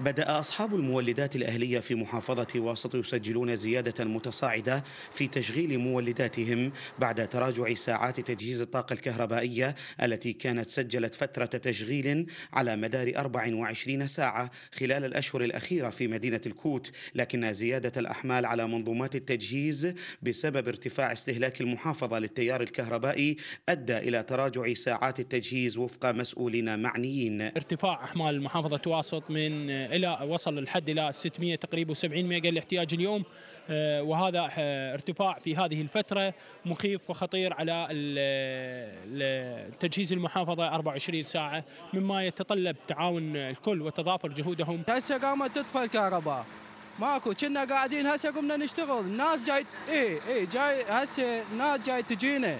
بدأ أصحاب المولدات الأهلية في محافظة واسط يسجلون زيادة متصاعدة في تشغيل مولداتهم بعد تراجع ساعات تجهيز الطاقة الكهربائية التي كانت سجلت فترة تشغيل على مدار 24 ساعة خلال الأشهر الأخيرة في مدينة الكوت لكن زيادة الأحمال على منظومات التجهيز بسبب ارتفاع استهلاك المحافظة للتيار الكهربائي أدى إلى تراجع ساعات التجهيز وفق مسؤولين معنيين ارتفاع أحمال محافظة واسط من الى وصل الحد الى 600 تقريبا 70 ميجا الاحتياج اليوم آه، وهذا آه، ارتفاع في هذه الفتره مخيف وخطير على تجهيز المحافظه 24 ساعه مما يتطلب تعاون الكل وتضافر جهودهم هسه قامت تطفى الكهرباء ماكو كنا قاعدين هسه قمنا نشتغل الناس جاي اي اي جاي هسه الناس جاي تجينا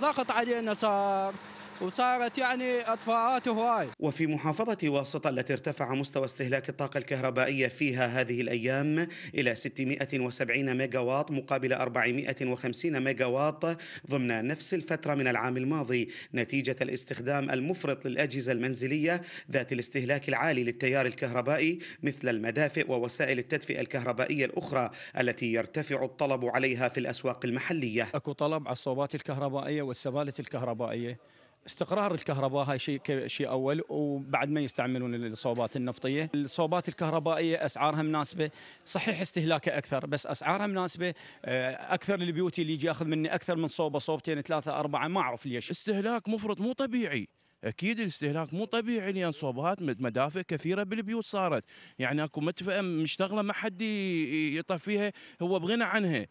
ضغط علينا صار وصارت يعني اطفاءات هواي وفي محافظه واسطه التي ارتفع مستوى استهلاك الطاقه الكهربائيه فيها هذه الايام الى 670 ميجا واط مقابل 450 ميجا واط ضمن نفس الفتره من العام الماضي نتيجه الاستخدام المفرط للاجهزه المنزليه ذات الاستهلاك العالي للتيار الكهربائي مثل المدافئ ووسائل التدفئه الكهربائيه الاخرى التي يرتفع الطلب عليها في الاسواق المحليه اكو طلب على الصوبات الكهربائيه والسبالة الكهربائيه استقرار الكهرباء هاي شيء شيء اول وبعد ما يستعملون الصوبات النفطيه، الصوبات الكهربائيه اسعارها مناسبه، صحيح استهلاكها اكثر بس اسعارها مناسبه، آه، اكثر البيوت اللي يجي ياخذ مني اكثر من صوبه صوبتين ثلاثه اربعه ما اعرف ليش. استهلاك مفرط مو طبيعي. اكيد الاستهلاك مو طبيعي لان صوبات مدافع كثيره بالبيوت صارت يعني اكو مدفأه مشتغله ما حد يطفيها هو بغنى عنها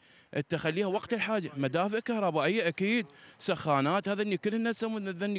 تخليها وقت الحاجه مدافع كهربائيه اكيد سخانات هذا اللي كلنا الناس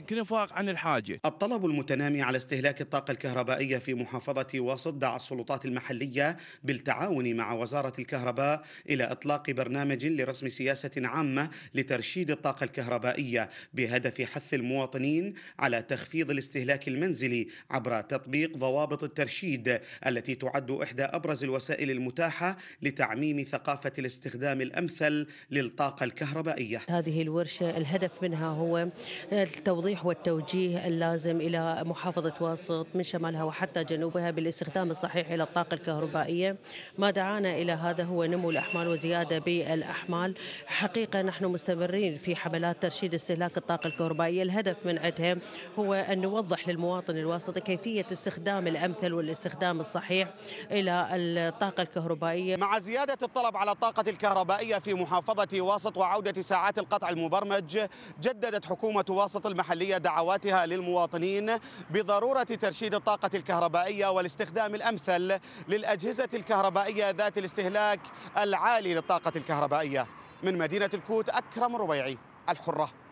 كلنا فاق عن الحاجه الطلب المتنامي على استهلاك الطاقه الكهربائيه في محافظه وسط دعا السلطات المحليه بالتعاون مع وزاره الكهرباء الى اطلاق برنامج لرسم سياسه عامه لترشيد الطاقه الكهربائيه بهدف حث المواطنين على تخفيض الاستهلاك المنزلي عبر تطبيق ضوابط الترشيد التي تعد إحدى أبرز الوسائل المتاحة لتعميم ثقافة الاستخدام الأمثل للطاقة الكهربائية هذه الورشة الهدف منها هو التوضيح والتوجيه اللازم إلى محافظة واسط من شمالها وحتى جنوبها بالاستخدام الصحيح الى الطاقه الكهربائية ما دعانا إلى هذا هو نمو الأحمال وزيادة بالأحمال حقيقة نحن مستمرين في حملات ترشيد استهلاك الطاقة الكهربائية الهدف من عدها هو أن نوضح للمواطن الواسطي كيفية استخدام الأمثل والاستخدام الصحيح إلى الطاقة الكهربائية مع زيادة الطلب على الطاقة الكهربائية في محافظة واسط وعودة ساعات القطع المبرمج جددت حكومة واسط المحلية دعواتها للمواطنين بضرورة ترشيد الطاقة الكهربائية والاستخدام الأمثل للأجهزة الكهربائية ذات الاستهلاك العالي للطاقة الكهربائية من مدينة الكوت أكرم ربيعي الحرة